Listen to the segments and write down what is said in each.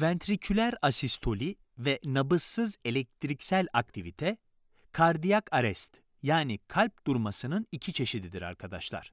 ventriküler asistoli ve nabızsız elektriksel aktivite, kardiyak arrest yani kalp durmasının iki çeşididir arkadaşlar.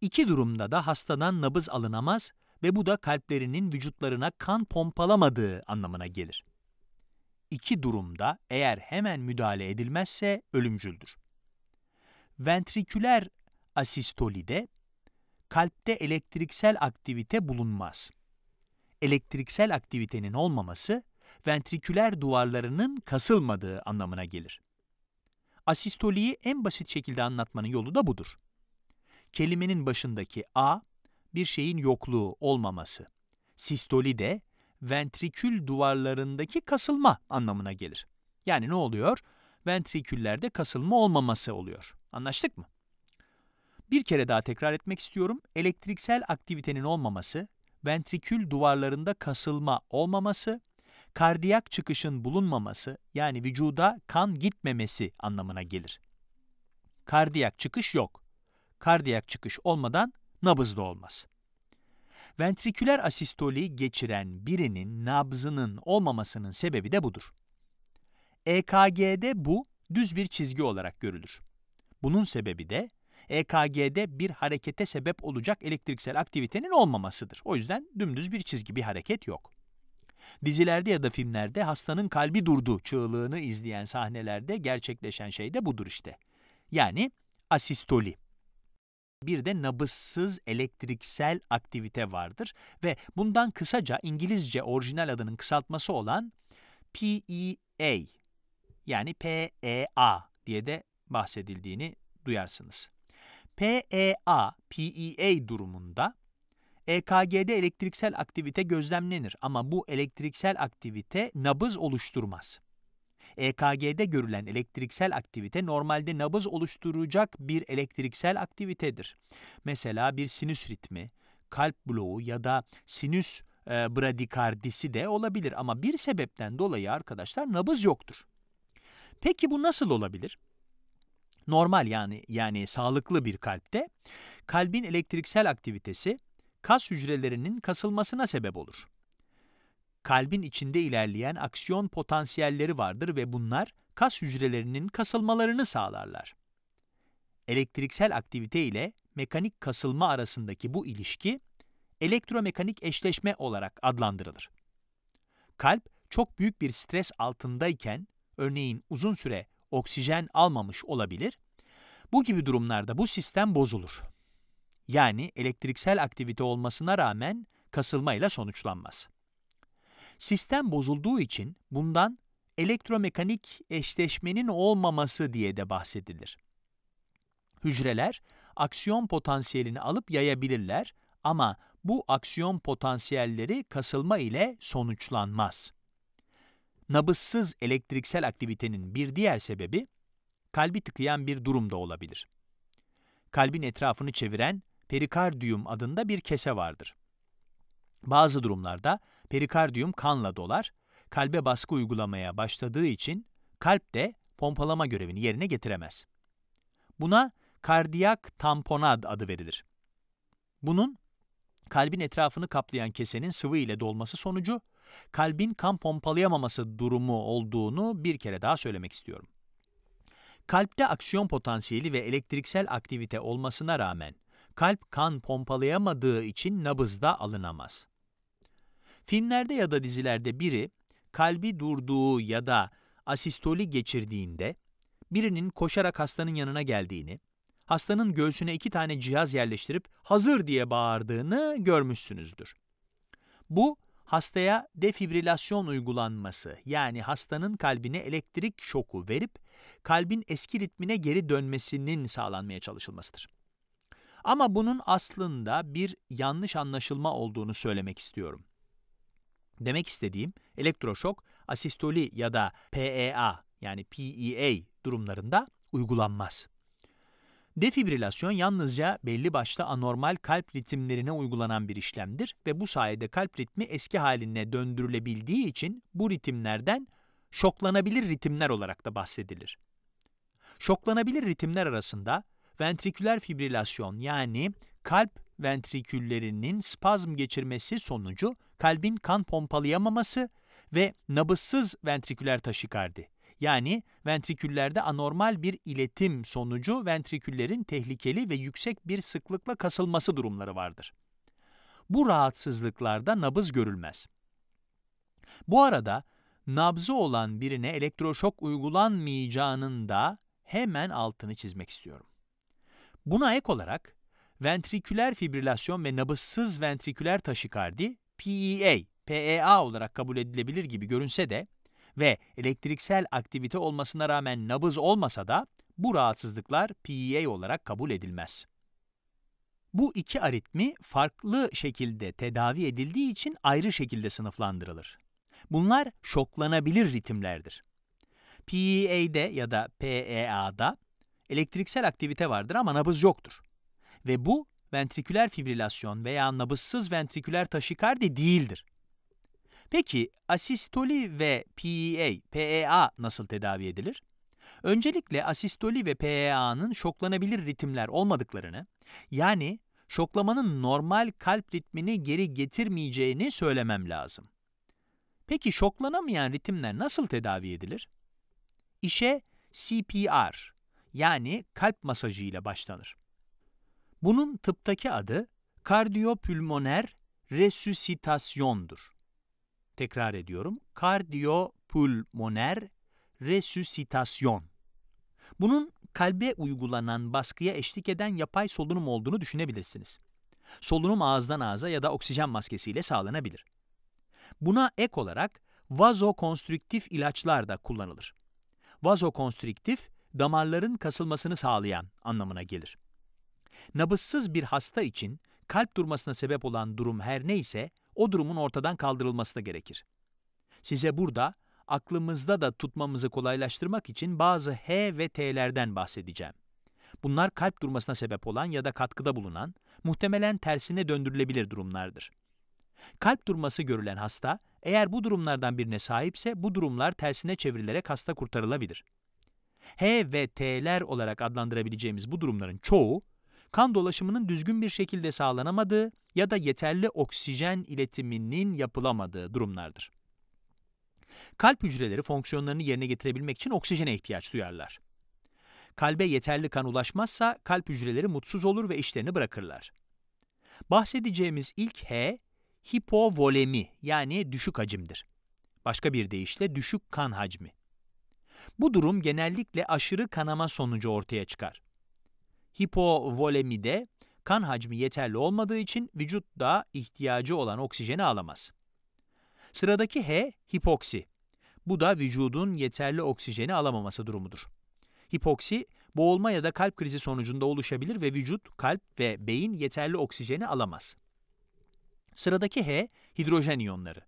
İki durumda da hastadan nabız alınamaz ve bu da kalplerinin vücutlarına kan pompalamadığı anlamına gelir. İki durumda eğer hemen müdahale edilmezse ölümcüldür. Ventriküler asistolide kalpte elektriksel aktivite bulunmaz elektriksel aktivitenin olmaması, ventriküler duvarlarının kasılmadığı anlamına gelir. Asistoliyi en basit şekilde anlatmanın yolu da budur. Kelimenin başındaki a, bir şeyin yokluğu, olmaması. Sistoli de ventrikül duvarlarındaki kasılma anlamına gelir. Yani ne oluyor? Ventriküllerde kasılma olmaması oluyor. Anlaştık mı? Bir kere daha tekrar etmek istiyorum. Elektriksel aktivitenin olmaması, ventrikül duvarlarında kasılma olmaması, kardiyak çıkışın bulunmaması yani vücuda kan gitmemesi anlamına gelir. Kardiyak çıkış yok. Kardiyak çıkış olmadan nabız da olmaz. Ventriküler asistoli geçiren birinin nabzının olmamasının sebebi de budur. EKG'de bu düz bir çizgi olarak görülür. Bunun sebebi de EKG'de bir harekete sebep olacak elektriksel aktivitenin olmamasıdır. O yüzden dümdüz bir çizgi bir hareket yok. Dizilerde ya da filmlerde hastanın kalbi durdu çığlığını izleyen sahnelerde gerçekleşen şey de budur işte. Yani asistoli. Bir de nabızsız elektriksel aktivite vardır ve bundan kısaca İngilizce orijinal adının kısaltması olan PEA yani PEA diye de bahsedildiğini duyarsınız. PEA, PEA durumunda EKG'de elektriksel aktivite gözlemlenir ama bu elektriksel aktivite nabız oluşturmaz. EKG'de görülen elektriksel aktivite normalde nabız oluşturacak bir elektriksel aktivitedir. Mesela bir sinüs ritmi, kalp bloğu ya da sinüs e, bradikardisi de olabilir ama bir sebepten dolayı arkadaşlar nabız yoktur. Peki bu nasıl olabilir? normal yani yani sağlıklı bir kalpte kalbin elektriksel aktivitesi kas hücrelerinin kasılmasına sebep olur. Kalbin içinde ilerleyen aksiyon potansiyelleri vardır ve bunlar kas hücrelerinin kasılmalarını sağlarlar. Elektriksel aktivite ile mekanik kasılma arasındaki bu ilişki elektromekanik eşleşme olarak adlandırılır. Kalp çok büyük bir stres altındayken, örneğin uzun süre oksijen almamış olabilir. Bu gibi durumlarda bu sistem bozulur. Yani elektriksel aktivite olmasına rağmen kasılmayla sonuçlanmaz. Sistem bozulduğu için bundan elektromekanik eşleşmenin olmaması diye de bahsedilir. Hücreler aksiyon potansiyelini alıp yayabilirler ama bu aksiyon potansiyelleri kasılma ile sonuçlanmaz nabızsız elektriksel aktivitenin bir diğer sebebi kalbi tıkayan bir durumda olabilir. Kalbin etrafını çeviren perikardiyum adında bir kese vardır. Bazı durumlarda perikardiyum kanla dolar, kalbe baskı uygulamaya başladığı için kalp de pompalama görevini yerine getiremez. Buna kardiyak tamponad adı verilir. Bunun kalbin etrafını kaplayan kesenin sıvı ile dolması sonucu kalbin kan pompalayamaması durumu olduğunu bir kere daha söylemek istiyorum. Kalpte aksiyon potansiyeli ve elektriksel aktivite olmasına rağmen kalp kan pompalayamadığı için nabızda alınamaz. Filmlerde ya da dizilerde biri kalbi durduğu ya da asistoli geçirdiğinde birinin koşarak hastanın yanına geldiğini, hastanın göğsüne iki tane cihaz yerleştirip hazır diye bağırdığını görmüşsünüzdür. Bu hastaya defibrilasyon uygulanması yani hastanın kalbine elektrik şoku verip kalbin eski ritmine geri dönmesinin sağlanmaya çalışılmasıdır. Ama bunun aslında bir yanlış anlaşılma olduğunu söylemek istiyorum. Demek istediğim elektroşok asistoli ya da PEA yani PEA durumlarında uygulanmaz. Defibrilasyon yalnızca belli başta anormal kalp ritimlerine uygulanan bir işlemdir ve bu sayede kalp ritmi eski haline döndürülebildiği için bu ritimlerden şoklanabilir ritimler olarak da bahsedilir. Şoklanabilir ritimler arasında ventriküler fibrilasyon yani kalp ventriküllerinin spazm geçirmesi sonucu kalbin kan pompalayamaması ve nabızsız ventriküler taşikardi yani ventriküllerde anormal bir iletim sonucu ventriküllerin tehlikeli ve yüksek bir sıklıkla kasılması durumları vardır. Bu rahatsızlıklarda nabız görülmez. Bu arada nabzı olan birine elektroşok uygulanmayacağının da hemen altını çizmek istiyorum. Buna ek olarak ventriküler fibrilasyon ve nabızsız ventriküler taşikardi PEA, PEA olarak kabul edilebilir gibi görünse de ve elektriksel aktivite olmasına rağmen nabız olmasa da bu rahatsızlıklar PEA olarak kabul edilmez. Bu iki aritmi farklı şekilde tedavi edildiği için ayrı şekilde sınıflandırılır. Bunlar şoklanabilir ritimlerdir. PEA'de ya da PEA'da elektriksel aktivite vardır ama nabız yoktur. Ve bu ventriküler fibrilasyon veya nabızsız ventriküler taşikardi değildir. Peki asistoli ve PEA, PEA nasıl tedavi edilir? Öncelikle asistoli ve PEA'nın şoklanabilir ritimler olmadıklarını, yani şoklamanın normal kalp ritmini geri getirmeyeceğini söylemem lazım. Peki şoklanamayan ritimler nasıl tedavi edilir? İşe CPR yani kalp masajı ile başlanır. Bunun tıptaki adı kardiyopülmoner resüsitasyondur. Tekrar ediyorum. Kardiyopulmoner resüsitasyon. Bunun kalbe uygulanan baskıya eşlik eden yapay solunum olduğunu düşünebilirsiniz. Solunum ağızdan ağza ya da oksijen maskesiyle sağlanabilir. Buna ek olarak vazokonstriktif ilaçlar da kullanılır. Vazokonstriktif, damarların kasılmasını sağlayan anlamına gelir. Nabızsız bir hasta için kalp durmasına sebep olan durum her neyse, o durumun ortadan kaldırılması da gerekir. Size burada aklımızda da tutmamızı kolaylaştırmak için bazı H ve T'lerden bahsedeceğim. Bunlar kalp durmasına sebep olan ya da katkıda bulunan, muhtemelen tersine döndürülebilir durumlardır. Kalp durması görülen hasta, eğer bu durumlardan birine sahipse bu durumlar tersine çevrilerek hasta kurtarılabilir. H ve T'ler olarak adlandırabileceğimiz bu durumların çoğu kan dolaşımının düzgün bir şekilde sağlanamadığı ya da yeterli oksijen iletiminin yapılamadığı durumlardır. Kalp hücreleri fonksiyonlarını yerine getirebilmek için oksijene ihtiyaç duyarlar. Kalbe yeterli kan ulaşmazsa kalp hücreleri mutsuz olur ve işlerini bırakırlar. Bahsedeceğimiz ilk H, hipovolemi yani düşük hacimdir. Başka bir deyişle düşük kan hacmi. Bu durum genellikle aşırı kanama sonucu ortaya çıkar hipovolemide kan hacmi yeterli olmadığı için vücut da ihtiyacı olan oksijeni alamaz. Sıradaki H, hipoksi. Bu da vücudun yeterli oksijeni alamaması durumudur. Hipoksi, boğulma ya da kalp krizi sonucunda oluşabilir ve vücut, kalp ve beyin yeterli oksijeni alamaz. Sıradaki H, hidrojen iyonları.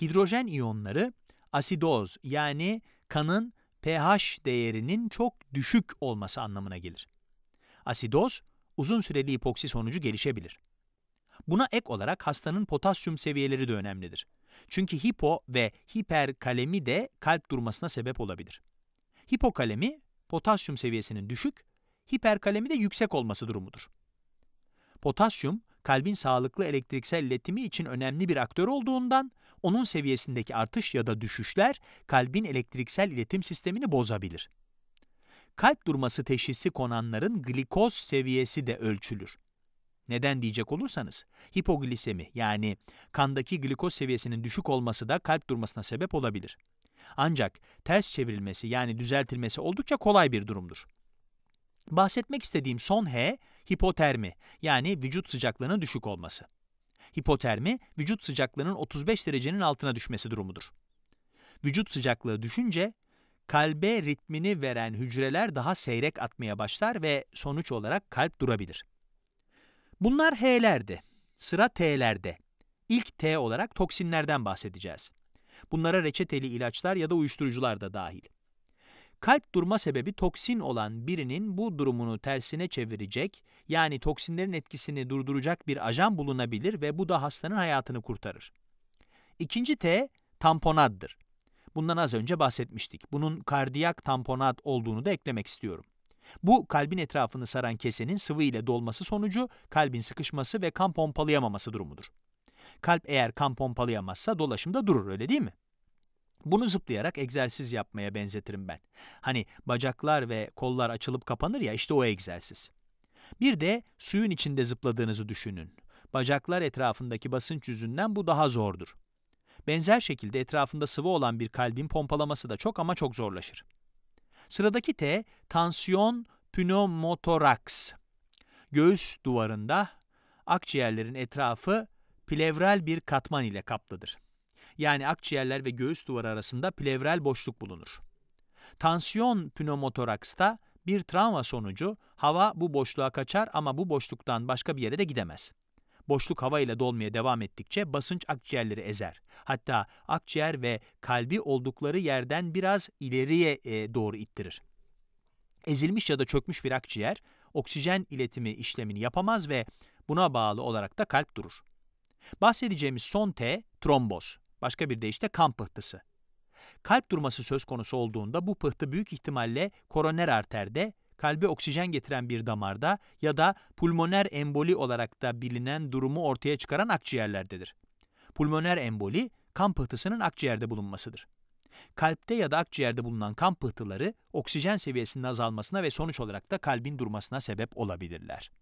Hidrojen iyonları, asidoz yani kanın pH değerinin çok düşük olması anlamına gelir asidoz, uzun süreli hipoksi sonucu gelişebilir. Buna ek olarak hastanın potasyum seviyeleri de önemlidir. Çünkü hipo ve hiperkalemi de kalp durmasına sebep olabilir. Hipokalemi, potasyum seviyesinin düşük, hiperkalemi de yüksek olması durumudur. Potasyum, kalbin sağlıklı elektriksel iletimi için önemli bir aktör olduğundan, onun seviyesindeki artış ya da düşüşler kalbin elektriksel iletim sistemini bozabilir kalp durması teşhisi konanların glikoz seviyesi de ölçülür. Neden diyecek olursanız, hipoglisemi yani kandaki glikoz seviyesinin düşük olması da kalp durmasına sebep olabilir. Ancak ters çevrilmesi yani düzeltilmesi oldukça kolay bir durumdur. Bahsetmek istediğim son H, hipotermi yani vücut sıcaklığının düşük olması. Hipotermi, vücut sıcaklığının 35 derecenin altına düşmesi durumudur. Vücut sıcaklığı düşünce kalbe ritmini veren hücreler daha seyrek atmaya başlar ve sonuç olarak kalp durabilir. Bunlar H'lerdi. Sıra T'lerde. İlk T olarak toksinlerden bahsedeceğiz. Bunlara reçeteli ilaçlar ya da uyuşturucular da dahil. Kalp durma sebebi toksin olan birinin bu durumunu tersine çevirecek, yani toksinlerin etkisini durduracak bir ajan bulunabilir ve bu da hastanın hayatını kurtarır. İkinci T, tamponaddır. Bundan az önce bahsetmiştik. Bunun kardiyak tamponat olduğunu da eklemek istiyorum. Bu kalbin etrafını saran kesenin sıvı ile dolması sonucu kalbin sıkışması ve kan pompalayamaması durumudur. Kalp eğer kan pompalayamazsa dolaşımda durur öyle değil mi? Bunu zıplayarak egzersiz yapmaya benzetirim ben. Hani bacaklar ve kollar açılıp kapanır ya işte o egzersiz. Bir de suyun içinde zıpladığınızı düşünün. Bacaklar etrafındaki basınç yüzünden bu daha zordur. Benzer şekilde etrafında sıvı olan bir kalbin pompalaması da çok ama çok zorlaşır. Sıradaki T, tansiyon pneumotoraks. Göğüs duvarında akciğerlerin etrafı plevral bir katman ile kaplıdır. Yani akciğerler ve göğüs duvarı arasında plevral boşluk bulunur. Tansiyon pneumotoraksta bir travma sonucu hava bu boşluğa kaçar ama bu boşluktan başka bir yere de gidemez. Boşluk hava ile dolmaya devam ettikçe basınç akciğerleri ezer. Hatta akciğer ve kalbi oldukları yerden biraz ileriye e, doğru ittirir. Ezilmiş ya da çökmüş bir akciğer oksijen iletimi işlemini yapamaz ve buna bağlı olarak da kalp durur. Bahsedeceğimiz son T tromboz. Başka bir deyişle kan pıhtısı. Kalp durması söz konusu olduğunda bu pıhtı büyük ihtimalle koroner arterde kalbe oksijen getiren bir damarda ya da pulmoner emboli olarak da bilinen durumu ortaya çıkaran akciğerlerdedir. Pulmoner emboli, kan pıhtısının akciğerde bulunmasıdır. Kalpte ya da akciğerde bulunan kan pıhtıları oksijen seviyesinin azalmasına ve sonuç olarak da kalbin durmasına sebep olabilirler.